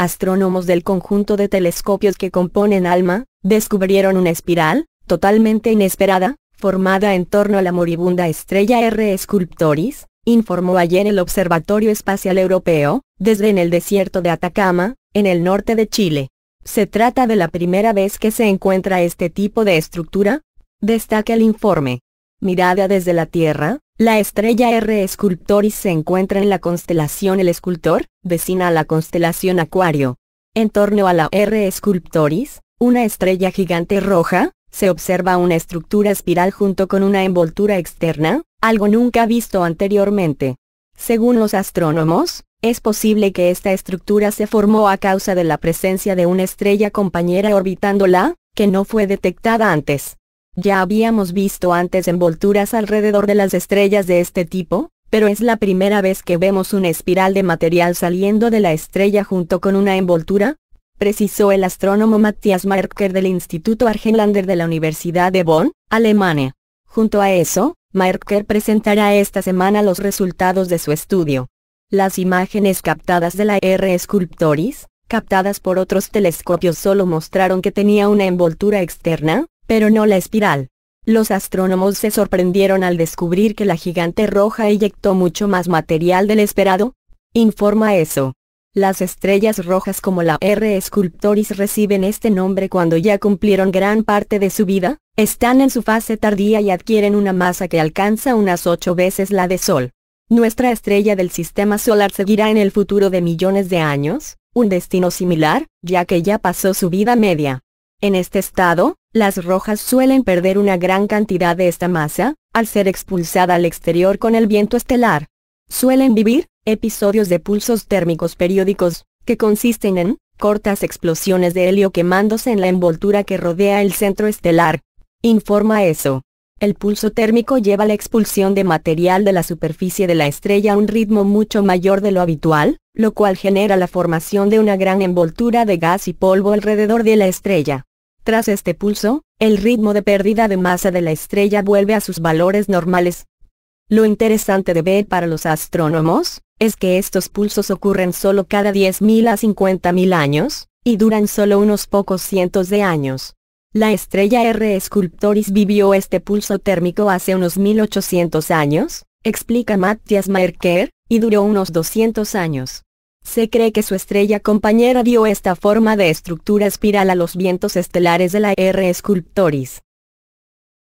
astrónomos del conjunto de telescopios que componen ALMA, descubrieron una espiral, totalmente inesperada, formada en torno a la moribunda estrella R. Sculptoris, informó ayer el Observatorio Espacial Europeo, desde en el desierto de Atacama, en el norte de Chile. Se trata de la primera vez que se encuentra este tipo de estructura, destaca el informe mirada desde la Tierra, la estrella R Sculptoris se encuentra en la constelación El Escultor, vecina a la constelación Acuario. En torno a la R Sculptoris, una estrella gigante roja, se observa una estructura espiral junto con una envoltura externa, algo nunca visto anteriormente. Según los astrónomos, es posible que esta estructura se formó a causa de la presencia de una estrella compañera orbitándola, que no fue detectada antes. Ya habíamos visto antes envolturas alrededor de las estrellas de este tipo, pero es la primera vez que vemos una espiral de material saliendo de la estrella junto con una envoltura, precisó el astrónomo Matthias Marker del Instituto Argenlander de la Universidad de Bonn, Alemania. Junto a eso, Marker presentará esta semana los resultados de su estudio. Las imágenes captadas de la R. Sculptoris, captadas por otros telescopios solo mostraron que tenía una envoltura externa, pero no la espiral. Los astrónomos se sorprendieron al descubrir que la gigante roja eyectó mucho más material del esperado, informa eso. Las estrellas rojas como la R Sculptoris reciben este nombre cuando ya cumplieron gran parte de su vida, están en su fase tardía y adquieren una masa que alcanza unas ocho veces la de Sol. Nuestra estrella del sistema solar seguirá en el futuro de millones de años, un destino similar, ya que ya pasó su vida media. En este estado, las rojas suelen perder una gran cantidad de esta masa, al ser expulsada al exterior con el viento estelar. Suelen vivir, episodios de pulsos térmicos periódicos, que consisten en, cortas explosiones de helio quemándose en la envoltura que rodea el centro estelar. Informa eso. El pulso térmico lleva la expulsión de material de la superficie de la estrella a un ritmo mucho mayor de lo habitual, lo cual genera la formación de una gran envoltura de gas y polvo alrededor de la estrella. Tras este pulso, el ritmo de pérdida de masa de la estrella vuelve a sus valores normales. Lo interesante de ver para los astrónomos, es que estos pulsos ocurren solo cada 10.000 a 50.000 años, y duran solo unos pocos cientos de años. La estrella R Sculptoris vivió este pulso térmico hace unos 1800 años, explica Matthias Maerker, y duró unos 200 años. Se cree que su estrella compañera dio esta forma de estructura espiral a los vientos estelares de la R. Sculptoris.